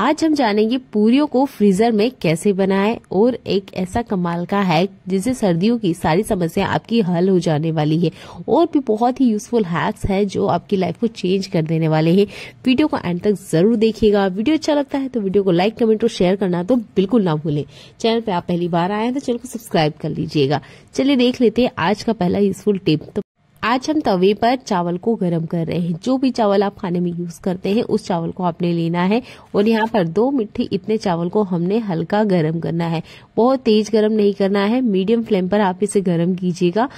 आज हम जानेंगे पूरी को फ्रीजर में कैसे बनाएं और एक ऐसा कमाल का हैक जिससे सर्दियों की सारी समस्या आपकी हल हो जाने वाली है और भी बहुत ही यूजफुल हैक्स हैं जो आपकी लाइफ को चेंज कर देने वाले हैं वीडियो को एंड तक जरूर देखिएगा वीडियो अच्छा लगता है तो वीडियो को लाइक कमेंट और शेयर करना तो बिल्कुल ना भूलें चैनल पर आप पहली बार आए हैं तो चैनल को सब्सक्राइब कर लीजिएगा चलिए देख लेते हैं आज का पहला यूजफुल टिप तो आज हम तवे पर चावल को गर्म कर रहे हैं जो भी चावल आप खाने में यूज़ करते हैं उस चावल को आपने लेना है और यहाँ पर दो मिट्टी इतने चावल को हमने हल्का गर्म करना है बहुत तेज गर्म नहीं करना है मीडियम फ्लेम पर आप इसे गर्म कीजिएगा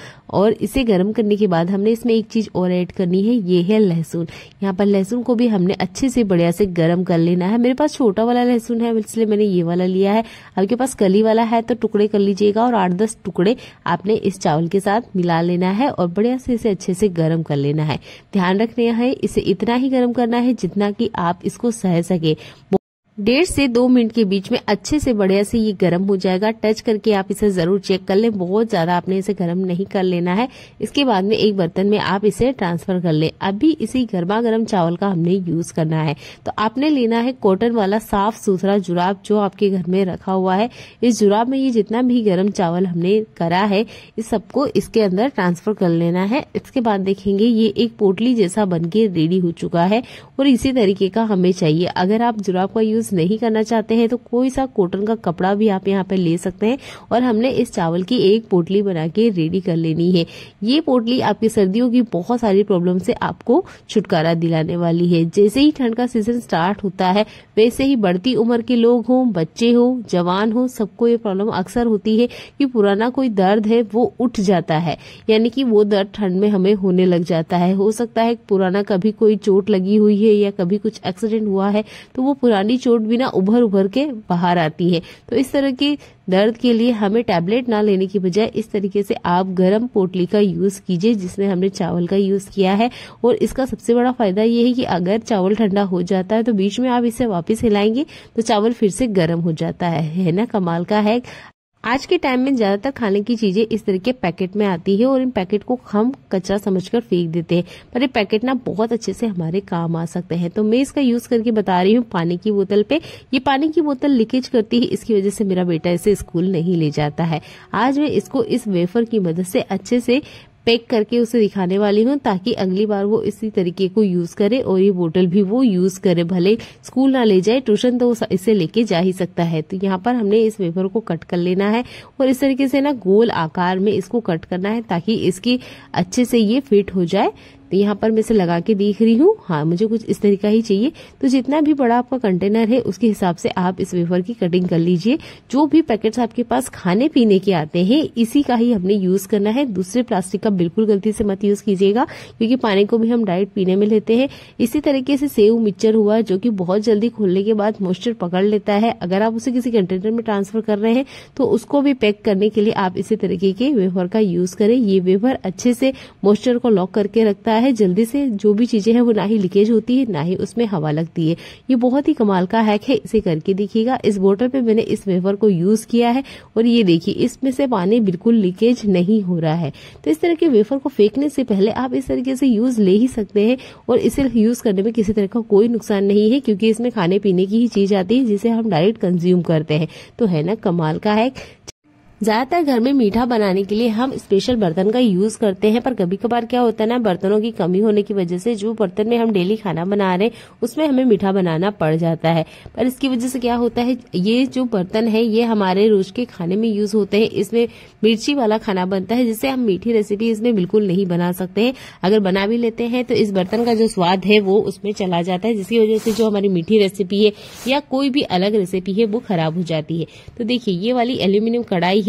और इसे गर्म करने के बाद हमने इसमें एक चीज़ और ऐड करनी है ये है लहसुन यहाँ पर लहसुन को भी हमने अच्छे से बढ़िया से गर्म कर लेना है मेरे पास छोटा वाला लहसुन है इसलिए मैंने ये वाला लिया है आपके पास कली वाला है तो टुकड़े कर लीजिएगा और आठ दस टुकड़े आपने इस चावल के साथ मिला लेना है और बढ़िया से से इसे अच्छे से गर्म कर लेना है ध्यान रखना है इसे इतना ही गर्म करना है जितना कि आप इसको सह सके डेढ़ से दो मिनट के बीच में अच्छे से बढ़िया से ये गर्म हो जाएगा टच करके आप इसे ज़रूर चेक कर लें बहुत ज़्यादा आपने इसे गर्म नहीं कर लेना है इसके बाद में एक बर्तन में आप इसे ट्रांसफ़र कर लें अभी इसी गर्मा गर्म चावल का हमने यूज़ करना है तो आपने लेना है कॉटन वाला साफ सुथरा जुराब जो आपके घर में रखा हुआ है इस जुराब में ये जितना भी गर्म चावल हमने करा है इस सबको इसके अंदर ट्रांसफ़र कर लेना है इसके बाद देखेंगे ये एक पोटली जैसा बन के रेडी हो चुका है और इसी तरीके का हमें चाहिए अगर आप जुराब का यूज़ नहीं करना चाहते हैं तो कोई सा कॉटन का कपड़ा भी आप यहाँ पे ले सकते हैं और हमने इस चावल की एक पोटली बना के रेडी कर लेनी है ये पोटली आपकी सर्दियों की बहुत सारी प्रॉब्लम से आपको छुटकारा दिलाने वाली है जैसे ही ठंड का सीजन स्टार्ट होता है वैसे ही बढ़ती उम्र के लोग हों बच्चे हो जवान हो सबको ये प्रॉब्लम अक्सर होती है कि पुराना कोई दर्द है वो उठ जाता है यानी कि वो दर्द ठंड में हमें होने लग जाता है हो सकता है पुराना कभी कोई चोट लगी हुई है या कभी कुछ एक्सीडेंट हुआ है तो वो पुरानी चोट चोट भी ना उभर उभर के बाहर आती है तो इस तरह के दर्द के लिए हमें टैबलेट ना लेने की बजाय इस तरीके से आप गर्म पोटली का यूज़ कीजिए जिसमें हमने चावल का यूज़ किया है और इसका सबसे बड़ा फ़ायदा ये है कि अगर चावल ठंडा हो जाता है तो बीच में आप इसे वापस हिलाएंगे तो चावल फिर से गर्म हो जाता है है ना कमाल का है आज के टाइम में ज़्यादातर खाने की चीज़ें इस तरह के पैकेट में आती है और इन पैकेट को हम कचरा समझकर फेंक देते हैं पर ये पैकेट ना बहुत अच्छे से हमारे काम आ सकते हैं तो मैं इसका यूज़ करके बता रही हूँ पानी की बोतल पे ये पानी की बोतल लीकेज करती है इसकी वजह से मेरा बेटा इसे स्कूल नहीं ले जाता है आज मैं इसको इस वेफर की मदद से अच्छे से पैक करके उसे दिखाने वाली हूँ ताकि अगली बार वो इसी तरीके को यूज करे और ये बोतल भी वो यूज करे भले स्कूल ना ले जाए ट्यूशन तो इसे लेके जा ही सकता है तो यहाँ पर हमने इस पेपर को कट कर लेना है और इस तरीके से ना गोल आकार में इसको कट करना है ताकि इसकी अच्छे से ये फिट हो जाए तो यहाँ पर मैं इसे लगा के देख रही हूँ हाँ मुझे कुछ इस तरीका ही चाहिए तो जितना भी बड़ा आपका कंटेनर है उसके हिसाब से आप इस वेफर की कटिंग कर लीजिए जो भी पैकेट्स आपके पास खाने पीने के आते हैं इसी का ही हमने यूज करना है दूसरे प्लास्टिक का बिल्कुल गलती से मत यूज कीजिएगा क्योंकि पानी को भी हम डायरेक्ट पीने में लेते हैं इसी तरीके से सेव मिक्सचर हुआ जो कि बहुत जल्दी खोलने के बाद मॉइस्चर पकड़ लेता है अगर आप उसे किसी कंटेनर में ट्रांसफर कर रहे हैं तो उसको भी पैक करने के लिए आप इसी तरीके के वेफर का यूज करें ये वेफर अच्छे से मॉइस्चर को लॉक करके रखता है है जल्दी से जो भी चीजें हैं वो ना ही लीकेज होती है ना ही उसमें हवा लगती है ये बहुत ही कमाल का हैक है इसे करके देखिएगा इस बोटल पे मैंने इस वेफर को यूज किया है और ये देखिए इसमें से पानी बिल्कुल लीकेज नहीं हो रहा है तो इस तरह के वेफर को फेंकने से पहले आप इस तरीके से यूज ले ही सकते हैं और इसे यूज करने में किसी तरह का कोई नुकसान नहीं है क्योंकि इसमें खाने पीने की ही चीज आती है जिसे हम डायरेक्ट कंज्यूम करते हैं तो है ना कमाल का हैक ज्यादातर घर में मीठा बनाने के लिए हम स्पेशल बर्तन का यूज करते हैं पर कभी कभार क्या होता है ना बर्तनों की कमी होने की वजह से जो बर्तन में हम डेली खाना बना रहे हैं उसमें हमें मीठा बनाना पड़ जाता है पर इसकी वजह से क्या होता है ये जो बर्तन है ये हमारे रोज के खाने में यूज होते हैं इसमें मिर्ची वाला खाना बनता है जिससे हम मीठी रेसिपी इसमें बिल्कुल नहीं बना सकते हैं अगर बना भी लेते हैं तो इस बर्तन का जो स्वाद है वो उसमें चला जाता है जिसकी वजह से जो हमारी मीठी रेसिपी है या कोई भी अलग रेसिपी है वो खराब हो जाती है तो देखिये ये वाली एल्यूमिनियम कड़ाई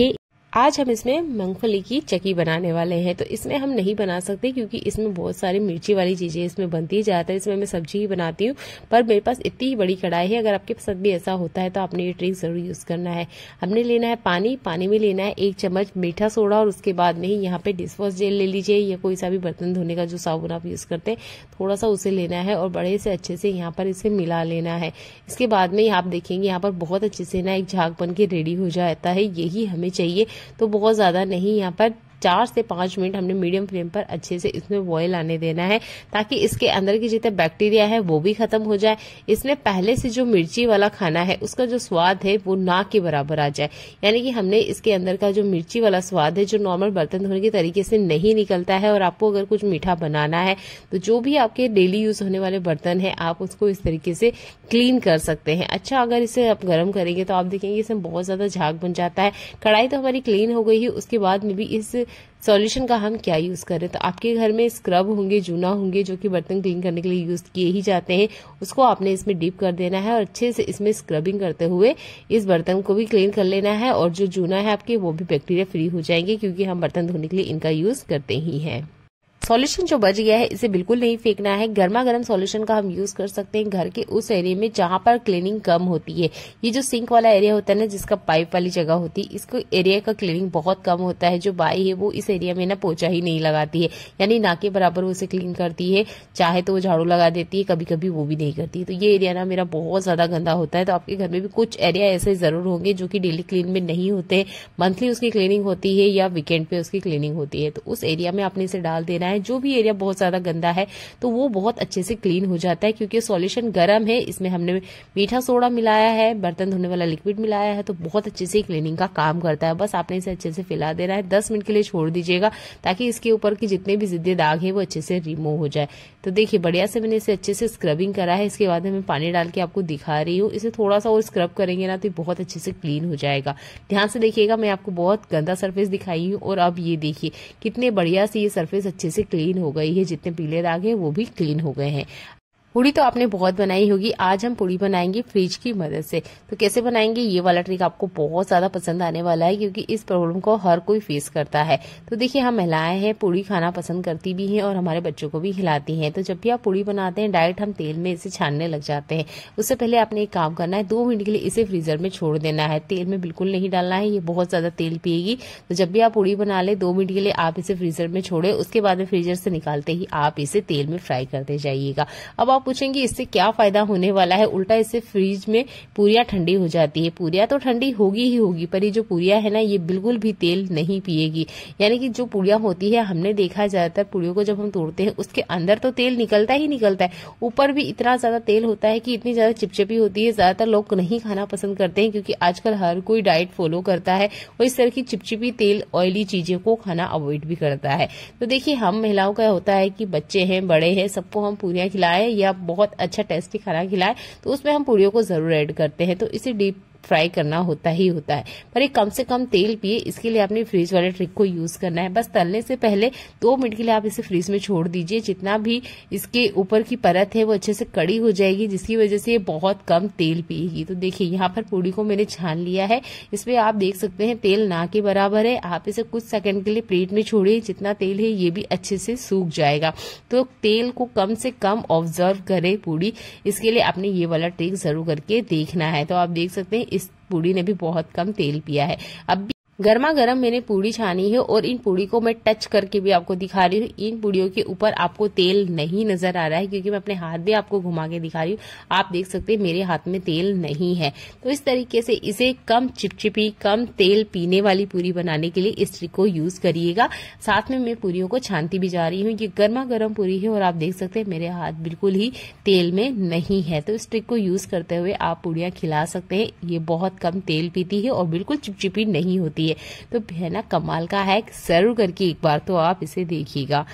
आज हम इसमें मूंगफली की चक्की बनाने वाले हैं तो इसमें हम नहीं बना सकते क्योंकि इसमें बहुत सारी मिर्ची वाली चीज़ें इसमें बनती है ज़्यादातर इसमें मैं सब्जी ही बनाती हूँ पर मेरे पास इतनी बड़ी कढ़ाई है अगर आपके पास भी ऐसा होता है तो आपने ये ट्रिक ज़रूर यूज़ करना है हमने लेना है पानी पानी में लेना है एक चम्मच मीठा सोडा और उसके बाद में ही यहाँ पे डिशवॉश जेल ले लीजिए या कोई सा भी बर्तन धोने का जो साबुन आप यूज़ करते हैं थोड़ा सा उसे लेना है और बड़े से अच्छे से यहाँ पर इसे मिला लेना है इसके बाद में आप देखेंगे यहाँ पर बहुत अच्छे से ना एक झाग बन के रेडी हो जाता है यही हमें चाहिए तो बहुत ज़्यादा नहीं यहाँ पर चार से पांच मिनट हमने मीडियम फ्लेम पर अच्छे से इसमें बॉयल आने देना है ताकि इसके अंदर की जितने बैक्टीरिया है वो भी खत्म हो जाए इसमें पहले से जो मिर्ची वाला खाना है उसका जो स्वाद है वो ना के बराबर आ जाए यानी कि हमने इसके अंदर का जो मिर्ची वाला स्वाद है जो नॉर्मल बर्तन धोने के तरीके से नहीं निकलता है और आपको अगर कुछ मीठा बनाना है तो जो भी आपके डेली यूज होने वाले बर्तन है आप उसको इस तरीके से क्लीन कर सकते हैं अच्छा अगर इसे आप गर्म करेंगे तो आप देखेंगे इसमें बहुत ज्यादा झाग बन जाता है कढ़ाई तो हमारी क्लीन हो गई है उसके बाद में भी इस सॉल्यूशन का हम क्या यूज़ करें तो आपके घर में स्क्रब होंगे जूना होंगे जो कि बर्तन क्लीन करने के लिए यूज़ किए ही जाते हैं उसको आपने इसमें डीप कर देना है और अच्छे से इसमें स्क्रबिंग करते हुए इस बर्तन को भी क्लीन कर लेना है और जो जूना है आपके वो भी बैक्टीरिया फ्री हो जाएंगे क्योंकि हम बर्तन धोने के लिए इनका यूज़ करते ही हैं सॉल्यूशन जो बच गया है इसे बिल्कुल नहीं फेंकना है गर्मा गर्म सोल्यूशन का हम यूज कर सकते हैं घर के उस एरिया में जहां पर क्लीनिंग कम होती है ये जो सिंक वाला एरिया होता है ना जिसका पाइप वाली जगह होती है इसको एरिया का क्लीनिंग बहुत कम होता है जो बाई है वो इस एरिया में ना पोचा ही नहीं लगाती है यानी ना के बराबर वो इसे क्लीन करती है चाहे तो वो झाड़ू लगा देती है कभी कभी वो भी नहीं करती तो ये एरिया ना मेरा बहुत ज्यादा गंदा होता है तो आपके घर में भी कुछ एरिया ऐसे जरूर होंगे जो कि डेली क्लीन में नहीं होते मंथली उसकी क्लीनिंग होती है या वीकेंड पे उसकी क्लीनिंग होती है तो उस एरिया में आपने इसे डाल देना है है जो भी एरिया बहुत ज़्यादा गंदा है तो वो बहुत अच्छे से क्लीन हो जाता है क्योंकि सॉल्यूशन गर्म है इसमें हमने मीठा सोडा मिलाया है बर्तन धोने वाला लिक्विड मिलाया है तो बहुत अच्छे से क्लीनिंग का काम करता है बस आपने इसे अच्छे से फैला देना है दस मिनट के लिए छोड़ दीजिएगा ताकि इसके ऊपर की जितने भी जिद्दे दाग है वो अच्छे से रिमूव हो जाए तो देखिए बढ़िया से मैंने इसे अच्छे से स्क्रबिंग करा है इसके बाद मैं पानी डाल के आपको दिखा रही हूँ इसे थोड़ा सा और स्क्रब करेंगे ना तो बहुत अच्छे से क्लीन हो जाएगा ध्यान से देखिएगा मैं आपको बहुत गंदा सरफेस दिखाई हूँ और अब ये देखिए कितने बढ़िया से ये सरफेस अच्छे से से क्लीन हो गई है जितने पीले दाग हैं वो भी क्लीन हो गए हैं पूड़ी तो आपने बहुत बनाई होगी आज हम पूड़ी बनाएंगे फ्रिज की मदद से तो कैसे बनाएंगे ये वाला ट्रिक आपको बहुत ज़्यादा पसंद आने वाला है क्योंकि इस प्रॉब्लम को हर कोई फेस करता है तो देखिए हम महिलाएं हैं पूड़ी खाना पसंद करती भी हैं और हमारे बच्चों को भी खिलाती हैं तो जब भी आप पूड़ी बनाते हैं डायरेक्ट हम तेल में इसे छानने लग जाते हैं उससे पहले आपने एक काम करना है दो मिनट के लिए इसे फ्रीजर में छोड़ देना है तेल में बिल्कुल नहीं डालना है ये बहुत ज़्यादा तेल पिएगी तो जब भी आप पूड़ी बना ले दो मिनट के लिए आप इसे फ्रीजर में छोड़े उसके बाद में फ्रीजर से निकालते ही आप इसे तेल में फ्राई करते जाइएगा अब आप आप पूछेंगे इससे क्या फायदा होने वाला है उल्टा इससे फ्रीज में पूरिया ठंडी हो जाती है पूरिया तो ठंडी होगी ही होगी पर ये जो पूरिया है ना ये बिल्कुल भी तेल नहीं पिएगी यानी कि जो पूड़िया होती है हमने देखा ज्यादातर पूड़ियों को जब हम तोड़ते हैं उसके अंदर तो तेल निकलता ही निकलता है ऊपर भी इतना ज्यादा तेल होता है कि इतनी ज्यादा चिपचिपी होती है ज्यादातर लोग नहीं खाना पसंद करते हैं क्योंकि आजकल हर कोई डाइट फॉलो करता है और इस तरह की चिपचिपी तेल ऑयली चीजें को खाना अवॉइड भी करता है तो देखिये हम महिलाओं का होता है कि बच्चे हैं बड़े हैं सबको हम पूरिया खिलाएं या आप बहुत अच्छा टेस्टी खाना खिलाए तो उसमें हम पूड़ियों को ज़रूर ऐड करते हैं तो इसी डीप फ्राई करना होता ही होता है पर ये कम से कम तेल पिए इसके लिए आपने फ्रीज वाले ट्रिक को यूज करना है बस तलने से पहले दो मिनट के लिए आप इसे फ्रीज में छोड़ दीजिए जितना भी इसके ऊपर की परत है वो अच्छे से कड़ी हो जाएगी जिसकी वजह से ये बहुत कम तेल पिएगी तो देखिए यहाँ पर पूड़ी को मैंने छान लिया है इसमें आप देख सकते हैं तेल ना के बराबर है आप इसे कुछ सेकंड के लिए प्लेट में छोड़िए जितना तेल है ये भी अच्छे से सूख जाएगा तो तेल को कम से कम ऑब्जर्व करे पूड़ी इसके लिए आपने ये वाला ट्रिक जरूर करके देखना है तो आप देख सकते हैं इस बूढ़ी ने भी बहुत कम तेल पिया है अब गर्मा गर्म मैंने पूड़ी छानी है और इन पूड़ी को मैं टच करके भी आपको दिखा रही हूँ इन पूड़ियों के ऊपर आपको तेल नहीं नजर आ रहा है क्योंकि मैं अपने हाथ भी आपको घुमा के दिखा रही हूँ आप देख सकते हैं मेरे हाथ में तेल नहीं है तो इस तरीके से इसे कम चिपचिपी कम तेल पीने वाली पूरी बनाने के लिए इस ट्रिक को यूज करिएगा साथ में मैं पूरी को छानती भी जा रही हूँ ये गर्मा गर्म पूरी है और आप देख सकते हैं मेरे हाथ बिल्कुल ही तेल में नहीं है तो इस ट्रिक को यूज करते हुए आप पूड़ियाँ खिला सकते हैं ये बहुत कम तेल पीती है और बिल्कुल चिपचिपी नहीं होती है है तो है ना कमाल का है जरूर करके एक बार तो आप इसे देखिएगा